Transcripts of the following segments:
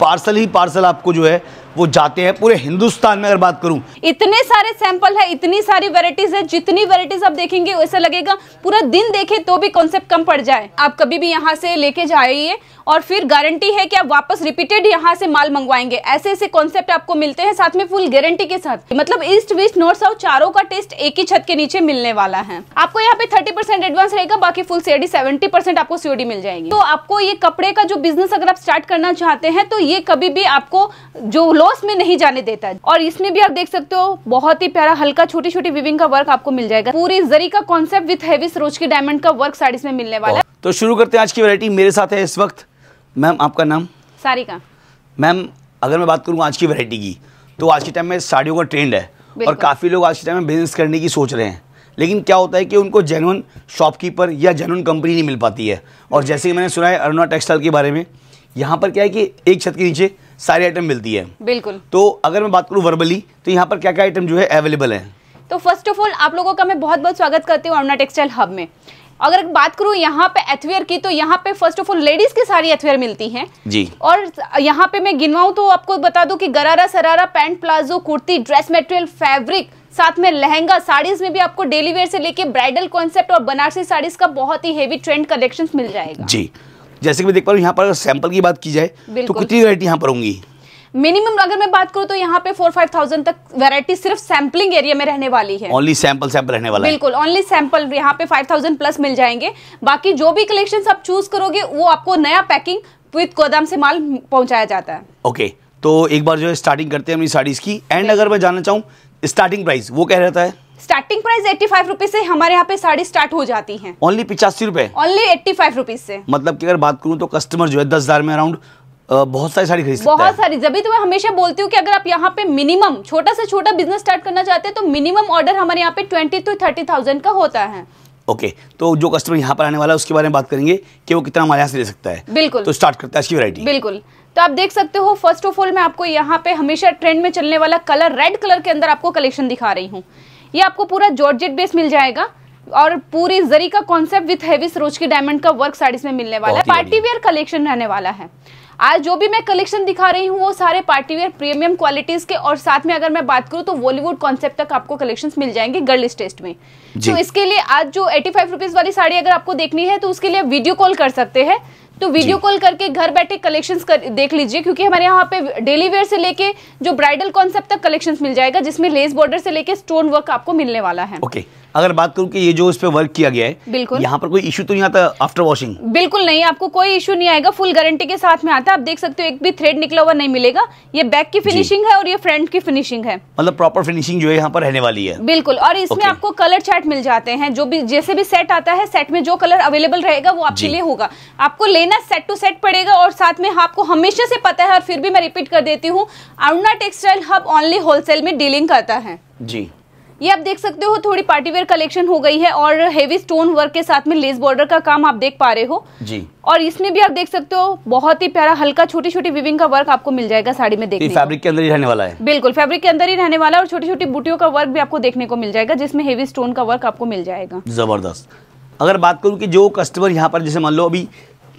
Parcel ही parcel आपको जो है वो जाते हैं पूरे हिंदुस्तान में अगर बात करूं इतने सारे सैंपल है इतनी सारी वेराइटीज है जितनी वेराइटीज आप देखेंगे वैसा लगेगा पूरा दिन देखे तो भी कॉन्सेप्ट कम पड़ जाए आप कभी भी यहाँ से लेके जाइए और फिर गारंटी है कि आप वापस रिपीटेड यहाँ से माल मंगवाएंगे ऐसे ऐसे कॉन्सेप्ट आपको मिलते हैं साथ में फुल गारंटी के साथ मतलब ईस्ट वेस्ट नॉर्थ साउथ चारों का टेस्ट एक ही छत के नीचे मिलने वाला है आपको यहाँ पे थर्टी परसेंट एडवांस रहेगा बाकी फुल सीओडी सेवेंटी परसेंट आपको सीओडी मिल जाएगी तो आपको ये कपड़े का जो बिजनेस अगर आप स्टार्ट करना चाहते हैं तो ये कभी भी आपको जो लॉस में नहीं जाने देता है और इसमें भी आप देख सकते हो बहुत ही प्यारा हल्का छोटी छोटी विविंग का वर्क आपको मिल जाएगा पूरी जरी का कॉन्सेप्ट विथ हैवी सरोज के डायमंड का वर्क साड़ीज में मिलने वाला है तो शुरू करते हैं आज की वैरायटी मेरे साथ है इस वक्त मैम आपका नाम सारिका मैम अगर मैं बात करूँ आज की वैरायटी की तो आज के टाइम में साड़ियों का ट्रेंड है और काफ़ी लोग आज के टाइम में बिजनेस करने की सोच रहे हैं लेकिन क्या होता है कि उनको जेनुअन शॉपकीपर या जेनुअन कंपनी नहीं मिल पाती है और जैसे कि मैंने सुना है अरुणा टेक्सटाइल के बारे में यहाँ पर क्या है कि एक छत के नीचे सारी आइटम मिलती है बिल्कुल तो अगर मैं बात करूँ वर्बली तो यहाँ पर क्या क्या आइटम जो है अवेलेबल है तो फर्स्ट ऑफ ऑल आप लोगों का मैं बहुत बहुत स्वागत करती हूँ अरुणा टेक्सटाइल हब में अगर बात करूँ यहाँ पे एथवेयर की तो यहाँ पे फर्स्ट ऑफ ऑल लेडीज की सारी एथवेयर मिलती हैं जी और यहाँ पे मैं गिनवाऊँ तो आपको बता दूँ कि gharara sharara pant palazzo kurti dress material fabric साथ में लहंगा साड़ीज में भी आपको डेली वेयर से लेके ब्राइडल कॉन्सेप्ट और बनारसी साड़ीज का बहुत ही हेवी ट्रेंड कलेक्शन मिल जाएगा जी जैसे कि मैं देख पा रहा हूँ यहाँ पर सैंपल की बात की जाए तो कितनी वेरायटी यहाँ पर होंगी मिनिमम अगर मैं बात करूँ तो यहाँ पे फोर फाइव थाउजेंड तक वैरायटी सिर्फ सैम्पलिंग एरिया में रहने वाली है ओनली सैंपल सैंपल रहने वाला बिल्कुल ओनली सैंपल यहाँ पे फाइव थाउजेंड प्लस मिल जाएंगे बाकी जो भी कलेक्शन आप चूज करोगे वो आपको नया पैकिंग विद गोदाम से माल पहुंचाया जाता है ओके okay, तो एक बार जो है स्टार्टिंग करते हैं अपनी साड़ीज की एंड अगर मैं जानना चाहूँ स्टार्टिंग प्राइस वो क्या रहता है starting price eighty five rupees से हमारे यहाँ पे साड़ी स्टार्ट हो जाती है ओनली पिचासी रुपए ओनली एट्टी फाइव रुपीज से मतलब की अगर बात करूँ तो कस्टमर जो है दस हजार में अराउंड बहुत सारी साड़ी खरीद बहुत सारी जब तो मैं हमेशा बोलती हूँ कि अगर आप यहाँ पे मिनिमम छोटा से छोटा बिजनेस स्टार्ट करना चाहते हैं तो मिनिमम ऑर्डर हमारे यहाँ पे ट्वेंटी टू थर्टी थाउजेंड का होता है ओके तो जो कस्टमर यहाँ पर आने वाला है उसके बारे में बात करेंगे कि वो कितना हमारे यहाँ से ले सकता है बिल्कुल तो स्टार्ट करता है वैरायटी बिल्कुल तो आप देख सकते हो फर्स्ट ऑफ ऑल मैं आपको यहाँ पे हमेशा ट्रेंड में चलने वाला कलर रेड कलर के अंदर आपको कलेक्शन दिखा रही हूँ ये आपको पूरा जॉर्जेट बेस मिल जाएगा और पूरी जरी का कॉन्सेप्ट विथ हैवी सरोज के डायमंड का वर्क साड़ीज में मिलने वाला है पार्टी वेयर कलेक्शन रहने वाला है आज जो भी मैं कलेक्शन दिखा रही हूँ वो सारे पार्टी वेयर प्रीमियम क्वालिटीज के और साथ में अगर मैं बात करूँ तो बॉलीवुड कॉन्सेप्ट तक आपको कलेक्शंस मिल जाएंगे गर्ल्स टेस्ट में तो इसके लिए आज जो एटी फाइव रुपीज वाली साड़ी अगर आपको देखनी है तो उसके लिए वीडियो कॉल कर सकते हैं तो वीडियो कॉल करके घर बैठे कलेक्शन कर, देख लीजिए क्योंकि हमारे यहाँ पे डेली वेयर से लेके जो ब्राइडल कॉन्सेप्ट तक कलेक्शन मिल जाएगा जिसमें लेस बॉर्डर से लेके स्टोन वर्क आपको मिलने वाला है okay. अगर बात करूँ कि ये जो इस पे वर्क किया गया है बिल्कुल यहाँ पर कोई इशू तो नहीं आता आफ्टर वॉशिंग बिल्कुल नहीं आपको कोई इशू नहीं आएगा फुल गारंटी के साथ में आता है आप देख सकते हो एक भी थ्रेड निकला हुआ नहीं मिलेगा ये बैक की फिनिशिंग है और ये फ्रंट की फिनिशिंग है मतलब प्रॉपर फिनिशिंग जो है यहाँ पर रहने वाली है बिल्कुल और इसमें आपको कलर चार्ट मिल जाते हैं जो भी जैसे भी सेट आता है सेट में जो कलर अवेलेबल रहेगा वो आपके लिए होगा आपको लेना सेट टू सेट पड़ेगा और साथ में आपको हमेशा से पता है और फिर भी मैं रिपीट कर देती हूँ Aruna textile hub only wholesale में डीलिंग करता है जी ये आप देख सकते हो थोड़ी पार्टीवेयर कलेक्शन हो गई है और हेवी स्टोन वर्क के साथ में लेस बॉर्डर का काम आप देख पा रहे हो जी और इसमें भी आप देख सकते हो बहुत ही प्यारा हल्का छोटी छोटी विविंग का वर्क आपको मिल जाएगा साड़ी में देखने फैब्रिक के अंदर ही रहने वाला है बिल्कुल फैब्रिक के अंदर ही रहने वाला है और छोटी छोटी बुटियों का वर्क भी आपको देखने को मिल जाएगा जिसमें हेवी स्टोन का वर्क आपको मिल जाएगा जबरदस्त अगर बात करूँ की जो कस्टमर यहाँ पर जैसे मान लो अभी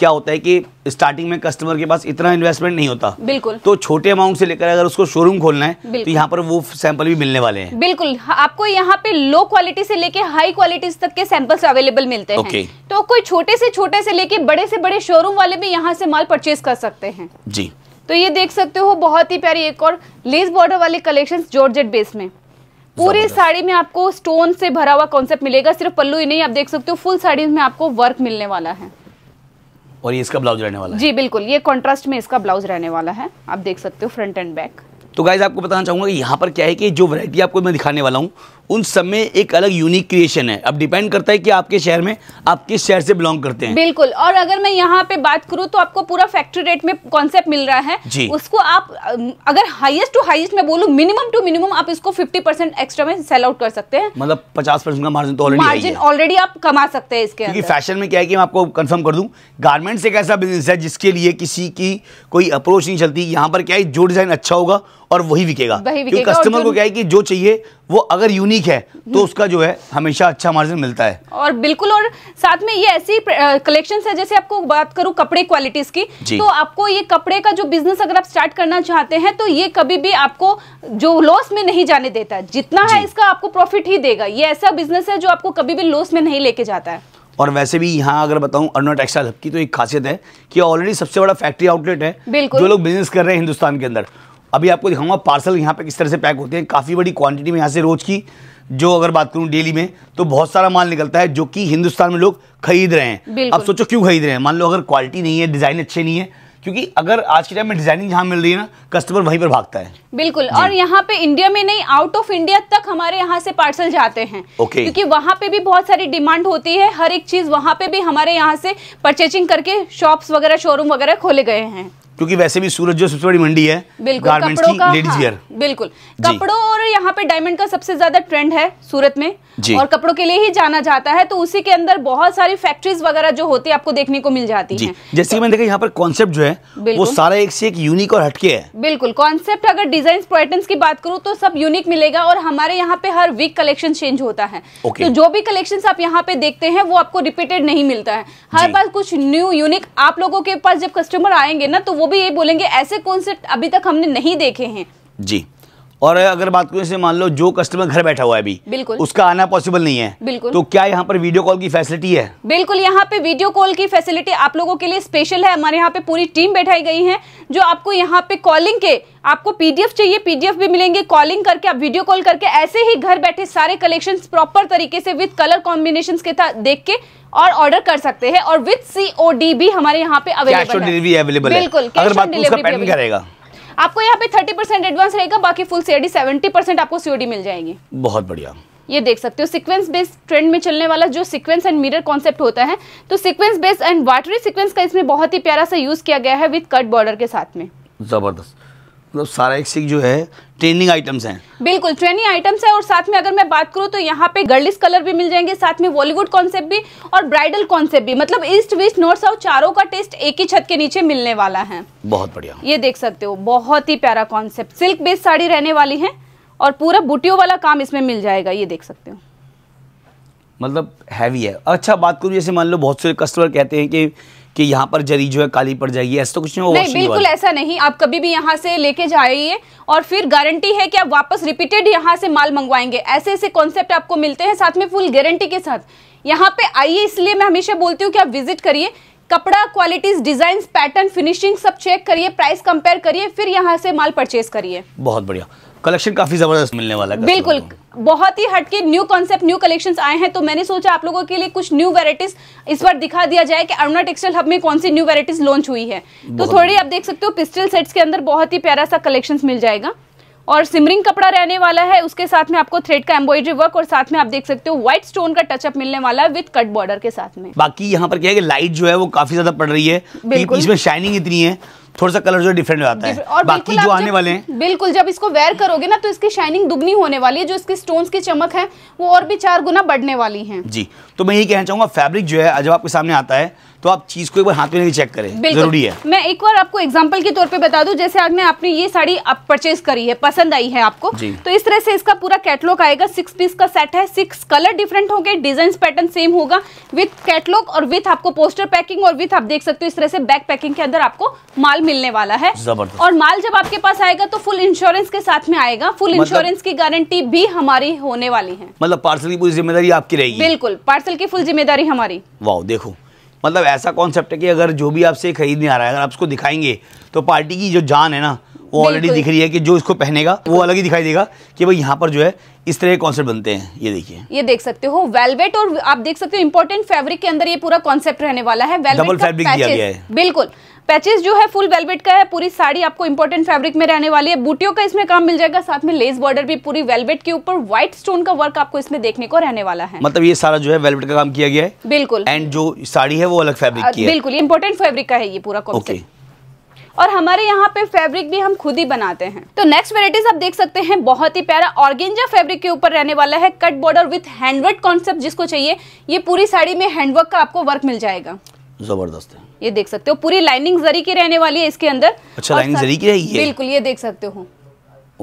क्या होता है कि स्टार्टिंग में कस्टमर के पास इतना इन्वेस्टमेंट नहीं होता बिल्कुल तो छोटे अमाउंट से लेकर अगर उसको शोरूम खोलना है तो यहाँ पर वो सैंपल भी मिलने वाले हैं बिल्कुल हाँ, आपको यहाँ पे लो क्वालिटी से लेके हाई क्वालिटी तक के सैंपल्स अवेलेबल मिलते हैं okay. तो कोई छोटे से छोटे से लेके बड़े से बड़े शोरूम वाले भी यहाँ से माल परचेज कर सकते हैं जी तो ये देख सकते हो बहुत ही प्यारी एक और लेस बॉर्डर वाले कलेक्शन जॉर्जेट बेस में पूरी साड़ी में आपको स्टोन से भरा हुआ कॉन्सेप्ट मिलेगा सिर्फ पल्लू ही नहीं आप देख सकते हो फुल साड़ी में आपको वर्क मिलने वाला है और ये इसका ब्लाउज रहने वाला है जी बिल्कुल ये कॉन्ट्रास्ट में इसका ब्लाउज रहने वाला है आप देख सकते हो फ्रंट एंड बैक तो गाइज आपको बताना चाहूंगा कि यहाँ पर क्या है कि जो वैरायटी आपको मैं दिखाने वाला हूँ उन सब में एक अलग यूनिक क्रिएशन है अब डिपेंड करता है कि आपके शहर में आप किस शहर से बिलोंग करते हैं बिल्कुल और अगर मैं यहाँ पे बात करूँ तो आपको पूरा फैक्ट्री रेट में कॉन्सेप्ट मिल रहा है जी उसको आप अगर हाईएस्ट टू हाईएस्ट में बोलू मिनिमम टू मिनिमम आप इसको फिफ्टी परसेंट एक्स्ट्रा में सेल आउट कर सकते हैं मतलब पचास परसेंट का मार्जिन तो ऑलरेडी मार्जिन ऑलरेडी आप कमा सकते हैं इसके क्योंकि फैशन में क्या है कि मैं आपको कंफर्म कर दू गार्मेंट्स एक ऐसा बिजनेस है जिसके लिए किसी की कोई अप्रोच नहीं चलती यहाँ पर क्या है जो डिजाइन अच्छा होगा और वही बिकेगा कस्टमर को क्या है कि जो चाहिए वो अगर यूनिक है तो उसका जो है हमेशा अच्छा मार्जिन मिलता है और बिल्कुल और साथ में ये ऐसी कलेक्शन है जैसे आपको बात करूँ कपड़े क्वालिटीज की तो आपको ये कपड़े का जो बिजनेस अगर आप स्टार्ट करना चाहते हैं तो ये कभी भी आपको जो लॉस में नहीं जाने देता जितना है इसका आपको प्रॉफिट ही देगा ये ऐसा बिजनेस है जो आपको कभी भी लॉस में नहीं लेके जाता है और वैसे भी यहाँ अगर बताऊँ अरुणा टेक्सटाइल हब की तो एक खासियत है कि ऑलरेडी सबसे बड़ा फैक्ट्री आउटलेट है जो लोग बिजनेस कर रहे हैं हिंदुस्तान के अंदर अभी आपको दिखाऊंगा पार्सल यहाँ पे किस तरह से पैक होते हैं काफ़ी बड़ी क्वांटिटी में यहाँ से रोज़ की जो अगर बात करूँ डेली में तो बहुत सारा माल निकलता है जो कि हिंदुस्तान में लोग खरीद रहे हैं आप सोचो क्यों खरीद रहे हैं मान लो अगर क्वालिटी नहीं है डिज़ाइन अच्छे नहीं है क्योंकि अगर आज के टाइम में डिजाइनिंग जहाँ मिल रही है ना कस्टमर वहीं पर भागता है बिल्कुल और यहाँ पे इंडिया में नहीं आउट ऑफ इंडिया तक हमारे यहाँ से पार्सल जाते हैं ओके। क्योंकि वहाँ पे भी बहुत सारी डिमांड होती है हर एक चीज वहाँ पे भी हमारे यहाँ से परचेजिंग करके शॉप्स वगैरह शोरूम वगैरह खोले गए हैं क्योंकि वैसे भी सूरत जो सबसे बड़ी मंडी है गारमेंट्स की लेडीज वेयर हाँ, बिल्कुल कपड़ों और यहाँ पे डायमंड का सबसे ज्यादा ट्रेंड है सूरत में और कपड़ों के लिए ही जाना जाता है तो उसी के अंदर बहुत सारी फैक्ट्रीज वगैरह जो होती है आपको देखने को मिल जाती है जैसे तो मैंने देखा यहाँ पर कॉन्सेप्ट जो है वो सारा एक से एक यूनिक और हटके है बिल्कुल कॉन्सेप्ट अगर डिजाइन पैटर्न की बात करूँ तो सब यूनिक मिलेगा और हमारे यहाँ पे हर वीक कलेक्शन चेंज होता है तो जो भी कलेक्शन आप यहाँ पे देखते हैं वो आपको रिपीटेड नहीं मिलता है हर बार कुछ न्यू यूनिक आप लोगों के पास जब कस्टमर आएंगे ना तो वो भी ये बोलेंगे ऐसे कॉन्सेप्ट अभी तक हमने नहीं देखे हैं जी और अगर बात करें जैसे मान लो जो कस्टमर घर बैठा हुआ है अभी बिल्कुल उसका आना पॉसिबल नहीं है बिल्कुल तो क्या यहाँ पर वीडियो कॉल की फैसिलिटी है बिल्कुल यहाँ पे वीडियो कॉल की फैसिलिटी आप लोगों के लिए स्पेशल है हमारे यहाँ पे पूरी टीम बैठाई गई है जो आपको यहाँ पे कॉलिंग के आपको पीडीएफ चाहिए पीडीएफ भी मिलेंगे कॉलिंग करके आप वीडियो कॉल करके ऐसे ही घर बैठे सारे कलेक्शन प्रॉपर तरीके से विद कलर कॉम्बिनेशन के साथ देख के और ऑर्डर कर सकते हैं और विद सीओडी भी हमारे यहाँ पे अवेलेबल है बिल्कुल करेगा आपको यहाँ पे थर्टी परसेंट एडवांस रहेगा बाकी फुल सीआईडी सेवेंटी परसेंट आपको सीओडी मिल जाएगी बहुत बढ़िया ये देख सकते हो सीक्वेंस बेस्ड ट्रेंड में चलने वाला जो सीक्वेंस एंड मिरर कॉन्सेप्ट होता है तो sequence based and watery sequence का इसमें बहुत ही प्यारा सा यूज किया गया है विद कट बॉर्डर के साथ में जबरदस्त मतलब सारा एक सीख जो है ट्रेनिंग आइटम्स हैं बिल्कुल ट्रेनिंग आइटम्स हैं और साथ में अगर मैं बात करूँ तो यहाँ पे गर्लिस कलर भी मिल जाएंगे साथ में बॉलीवुड कॉन्सेप्ट भी और ब्राइडल कॉन्सेप्ट भी मतलब ईस्ट वेस्ट नॉर्थ साउथ चारों का टेस्ट एक ही छत के नीचे मिलने वाला है बहुत बढ़िया ये देख सकते हो बहुत ही प्यारा कॉन्सेप्ट सिल्क बेस्ड साड़ी रहने वाली है और पूरा बुटियों वाला काम इसमें मिल जाएगा ये देख सकते हो मतलब हैवी है अच्छा बात करूँ जैसे मान लो बहुत से कस्टमर कहते हैं कि कि यहाँ पर जरी जो है काली पड़ जाएगी ऐसा तो कुछ नहीं होगा बिल्कुल ऐसा नहीं आप कभी भी यहाँ से लेके जाइए और फिर गारंटी है कि आप वापस रिपीटेड यहाँ से माल मंगवाएंगे ऐसे ऐसे कॉन्सेप्ट आपको मिलते हैं साथ में फुल गारंटी के साथ यहाँ पे आइए इसलिए मैं हमेशा बोलती हूँ कि आप विजिट करिए कपड़ा क्वालिटीज डिजाइन पैटर्न फिनिशिंग सब चेक करिए प्राइस कंपेयर करिए फिर यहाँ से माल परचेज करिए बहुत बढ़िया कलेक्शन काफी जबरदस्त मिलने वाला है बिल्कुल बहुत ही हटके न्यू कॉन्सेप्ट न्यू कलेक्शंस आए हैं तो मैंने सोचा आप लोगों के लिए कुछ न्यू वेराइटीज इस बार दिखा दिया जाए कि अरुणा टेक्सटाइल हब में कौन सी न्यू वेराइटीज लॉन्च हुई है तो थोड़ी आप देख सकते हो पिस्टल सेट्स के अंदर बहुत ही प्यारा सा कलेक्शन मिल जाएगा और सिमरिंग कपड़ा रहने वाला है उसके साथ में आपको थ्रेड का एम्ब्रॉयडरी वर्क और साथ में आप देख सकते हो व्हाइट स्टोन का टचअप मिलने वाला है विद कट बॉर्डर के साथ में बाकी यहाँ पर क्या है कि लाइट जो है वो काफी ज्यादा पड़ रही है इसमें शाइनिंग इतनी है थोड़ा सा कलर जो डिफरेंट आता जाता है और बाकी जो आने वाले हैं बिल्कुल जब इसको वेयर करोगे ना तो इसकी शाइनिंग दुगनी होने वाली है जो इसकी स्टोन की चमक है वो और भी चार गुना बढ़ने वाली है जी तो मैं यही कहना चाहूंगा फैब्रिक जो है जब आपके सामने आता है तो आप चीज को एक बार हाथ में भी चेक करें जरूरी है मैं एक बार आपको एग्जाम्पल के तौर पर बता दूं जैसे आपने आपने ये साड़ी आप परचेज करी है पसंद आई है आपको तो इस तरह से इसका पूरा कैटलॉग आएगा सिक्स पीस का सेट है सिक्स कलर डिफरेंट होंगे डिजाइन पैटर्न सेम होगा विथ कैटलॉग और विथ आपको पोस्टर पैकिंग और विथ आप देख सकते हो इस तरह से बैक पैकिंग के अंदर आपको माल मिलने वाला है और माल जब आपके पास आएगा तो फुल इंश्योरेंस के साथ में आएगा फुल मतलब- इंश्योरेंस की गारंटी भी हमारी होने वाली है मतलब पार्सल की पूरी जिम्मेदारी आपकी रहेगी बिल्कुल पार्सल की फुल जिम्मेदारी हमारी वाह देखो मतलब ऐसा कॉन्सेप्ट है कि अगर जो भी आपसे खरीदने आ रहा है अगर आप उसको दिखाएंगे तो पार्टी की जो जान है ना वो ऑलरेडी दिख रही है कि जो इसको पहनेगा वो अलग ही दिखाई देगा कि भाई यहाँ पर जो है इस तरह के कॉन्सेप्ट बनते हैं ये देखिए ये देख सकते हो वेलवेट और आप देख सकते हो इम्पोर्टेंट फैब्रिक के अंदर ये पूरा कॉन्सेप्ट रहने वाला है डबल फैब्रिक दिया गया है बिल्कुल पैचेस जो है फुल वेलवेट का है पूरी साड़ी आपको इंपॉर्टेंट फैब्रिक में रहने वाली है बूटियों का इसमें काम मिल जाएगा साथ में लेस बॉर्डर भी पूरी वेलवेट के ऊपर व्हाइट स्टोन का वर्क आपको इसमें देखने को रहने वाला है मतलब ये सारा जो है वेलवेट का काम किया गया है बिल्कुल एंड जो साड़ी है वो अलग फेब्रिक की बिल्कुल इंपॉर्टेंट फेब्रिक का है ये पूरा और हमारे यहाँ पे फैब्रिक भी हम खुद ही बनाते हैं तो नेक्स्ट वेराइटीज आप देख सकते हैं बहुत ही प्यारा ऑर्गेंजा फैब्रिक के ऊपर रहने वाला है cut border with handwork concept जिसको चाहिए ये पूरी साड़ी में हैंडवर्क का आपको वर्क मिल जाएगा जबरदस्त है ये देख सकते हो पूरी लाइनिंग जरी की रहने वाली है इसके अंदर अच्छा लाइनिंग जरी की है बिल्कुल ये देख सकते हो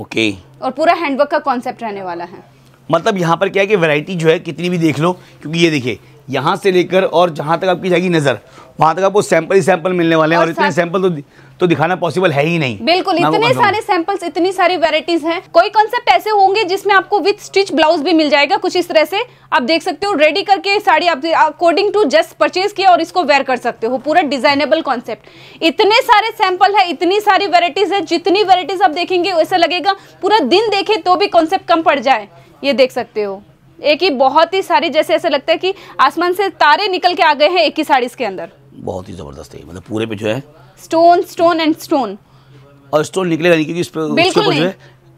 ओके और पूरा हैंडवर्क का कॉन्सेप्ट रहने वाला है मतलब यहाँ पर क्या है कि वैरायटी जो है कितनी भी देख लो क्योंकि ये देखिए यहाँ से लेकर और जहाँ तक आपकी जाएगी नज़र वहाँ तक आपको सैंपल ही सैंपल मिलने वाले हैं और, और इतने सैंपल तो तो दिखाना पॉसिबल है ही नहीं बिल्कुल इतने सारे सैंपल्स इतनी सारी वेराइटीज हैं कोई कॉन्सेप्ट ऐसे होंगे जिसमें आपको विद स्टिच ब्लाउज भी मिल जाएगा कुछ इस तरह से आप देख सकते हो रेडी करके साड़ी आप अकॉर्डिंग टू जस्ट परचेज किया और इसको वेयर कर सकते हो पूरा डिजाइनेबल कॉन्सेप्ट इतने सारे सैंपल है इतनी सारी वेराइटीज है जितनी वेराइटीज आप देखेंगे वैसा लगेगा पूरा दिन देखे तो भी कॉन्सेप्ट कम पड़ जाए ये देख सकते हो एक ही बहुत ही सारी जैसे ऐसा लगता है कि आसमान से तारे निकल के आ गए हैं एक ही साड़ी के अंदर बहुत ही जबरदस्त है मतलब पूरे पे जो है स्टोन स्टोन एंड स्टोन और स्टोन निकलेगा नहीं क्योंकि इस पर बिल्कुल नहीं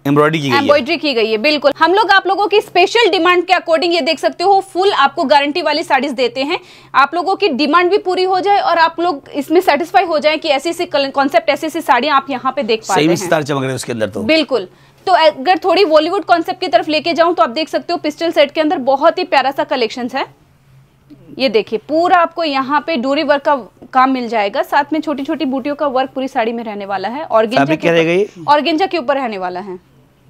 एम्ब्रॉयडरी की एम्ब्रॉयडरी की गई है बिल्कुल हम लोग आप लोगों की स्पेशल डिमांड के अकॉर्डिंग ये देख सकते हो फुल आपको गारंटी वाली साड़ीज देते हैं आप लोगों की डिमांड भी पूरी हो जाए और आप लोग इसमें सेटिस्फाई हो जाए कि ऐसी ऐसी कॉन्सेप्ट ऐसी ऐसी साड़ियां आप यहाँ पे देख पाए चमक रहे हैं उसके अंदर तो बिल्कुल तो अगर थोड़ी बॉलीवुड कॉन्सेप्ट की तरफ लेके जाऊं तो आप देख सकते हो पिस्टल सेट के अंदर बहुत ही प्यारा सा कलेक्शन है ये देखिए पूरा आपको यहाँ पे डोरी वर्क का काम मिल जाएगा साथ में छोटी छोटी बूटियों का वर्क पूरी साड़ी में रहने वाला है ऑर्गेंजा के ऊपर रहने वाला है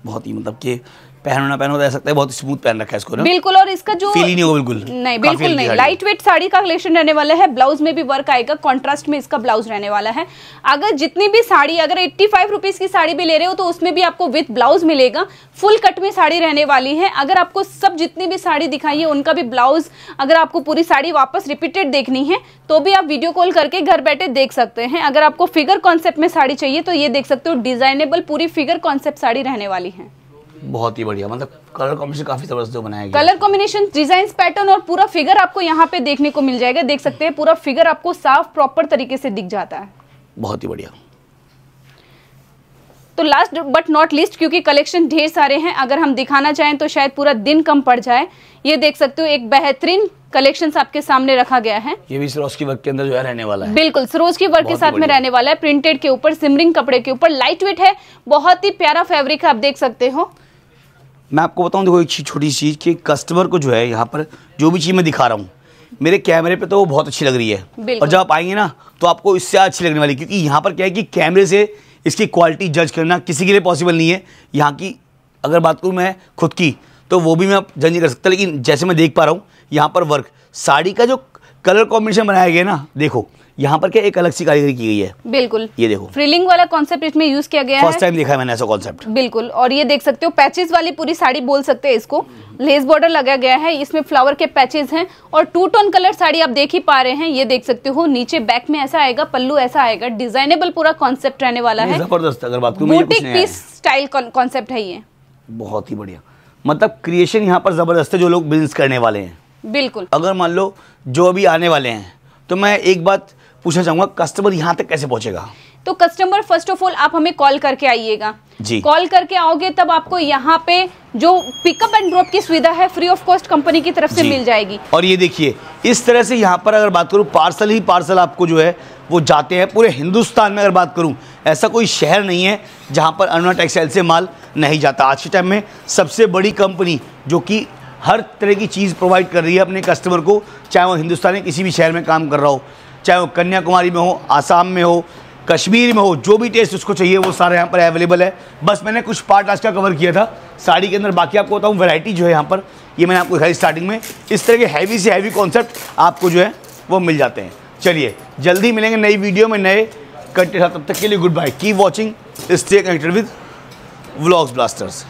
बहुत ही मतलब के पहनो ना पहनो रह सकता है बहुत स्मूथ पहन रखा है इसको ना बिल्कुल और इसका जो फील ही नहीं होगा बिल्कुल नहीं हाँ, बिल्कुल नहीं लाइट वेट साड़ी का कलेक्शन रहने वाला है ब्लाउज में भी वर्क आएगा कॉन्ट्रास्ट में इसका ब्लाउज रहने वाला है अगर जितनी भी साड़ी अगर एट्टी फाइव की साड़ी भी ले रहे हो तो उसमें भी आपको विथ ब्लाउज मिलेगा फुल कट में साड़ी रहने वाली है अगर आपको सब जितनी भी साड़ी दिखाई है उनका भी ब्लाउज अगर आपको पूरी साड़ी वापस रिपीटेड देखनी है तो भी आप वीडियो कॉल करके घर बैठे देख सकते हैं अगर आपको फिगर कॉन्सेप्ट में साड़ी चाहिए तो ये देख सकते हो डिजाइनेबल पूरी फिगर कॉन्सेप्ट साड़ी रहने वाली है बहुत ही बढ़िया मतलब कलर कॉम्बिनेशन काफी जबरदस्त जो बनाया गया कलर कॉम्बिनेशन डिजाइन पैटर्न और पूरा फिगर आपको यहाँ पे देखने को मिल जाएगा देख सकते हैं पूरा फिगर आपको साफ प्रॉपर तरीके से दिख जाता है बहुत ही बढ़िया तो लास्ट बट नॉट लिस्ट क्योंकि कलेक्शन ढेर सारे हैं अगर हम दिखाना चाहें तो शायद पूरा दिन कम पड़ जाए ये देख सकते हो एक बेहतरीन कलेक्शन आपके सामने रखा गया है ये भी सरोज की वर्क के अंदर जो है रहने वाला है बिल्कुल सरोज की वर्क के साथ में रहने वाला है प्रिंटेड के ऊपर सिमरिंग कपड़े के ऊपर लाइट वेट है बहुत ही प्यारा फेब्रिक आप देख सकते हो मैं आपको बताऊँ देखो एक छोटी चीज़ कि कस्टमर को जो है यहाँ पर जो भी चीज़ मैं दिखा रहा हूँ मेरे कैमरे पे तो वो बहुत अच्छी लग रही है और जब आप आएंगे ना तो आपको इससे अच्छी लगने वाली क्योंकि यहाँ पर क्या है कि कैमरे से इसकी क्वालिटी जज करना किसी के लिए पॉसिबल नहीं है यहाँ की अगर बात करूँ मैं खुद की तो वो भी मैं जज नहीं कर सकता लेकिन जैसे मैं देख पा रहा हूँ यहाँ पर वर्क साड़ी का जो कलर कॉम्बिनेशन बनाया गया ना देखो यहाँ पर क्या एक अलग सी कारीगरी की गई है बिल्कुल ये देखो फ्रीलिंग वाला कॉन्सेप्ट इसमें यूज किया गया फर्स्ट टाइम देखा है मैंने ऐसा कॉन्सेप्ट बिल्कुल और ये देख सकते हो पैचेस वाली पूरी साड़ी बोल सकते हैं इसको लेस बॉर्डर लगाया गया है इसमें फ्लावर के पैचेस हैं और टू टोन कलर साड़ी आप देख ही पा रहे हैं ये देख सकते हो नीचे बैक में ऐसा आएगा पल्लू ऐसा आएगा डिजाइनेबल पूरा कॉन्सेप्ट रहने वाला है जबरदस्त अगर बात करूं पीस स्टाइल कॉन्सेप्ट है ये बहुत ही बढ़िया मतलब क्रिएशन यहाँ पर जबरदस्त है जो लोग बिजनेस करने वाले हैं बिल्कुल अगर मान लो जो अभी आने वाले हैं तो मैं एक बात पूछना चाहूंगा कस्टमर यहाँ तक कैसे पहुंचेगा तो कस्टमर फर्स्ट ऑफ ऑल आप हमें कॉल करके आइएगा जी कॉल करके आओगे तब आपको यहाँ पे जो पिकअप एंड ड्रॉप की सुविधा है फ्री ऑफ कॉस्ट कंपनी की तरफ से मिल जाएगी और ये देखिए इस तरह से यहाँ पर अगर बात करूँ पार्सल ही पार्सल आपको जो है वो जाते हैं पूरे हिंदुस्तान में अगर बात करूँ ऐसा कोई शहर नहीं है जहाँ पर अरुणा टेक्सटाइल से माल नहीं जाता आज के टाइम में सबसे बड़ी कंपनी जो कि हर तरह की चीज़ प्रोवाइड कर रही है अपने कस्टमर को चाहे वो हिंदुस्तान के किसी भी शहर में काम कर रहा हो चाहे वो कन्याकुमारी में हो आसाम में हो कश्मीर में हो जो भी टेस्ट उसको चाहिए वो सारे यहाँ पर अवेलेबल है बस मैंने कुछ पार्ट आज का कवर किया था साड़ी के अंदर बाकी आपको बताऊँ वैरायटी जो है यहाँ पर ये मैंने आपको दिखाई स्टार्टिंग में इस तरह के हैवी से हैवी कॉन्सेप्ट आपको जो है वो मिल जाते हैं चलिए जल्दी मिलेंगे नई वीडियो में नए कंटेंट तब तक के लिए good bye keep watching stay connected with vlogs blasters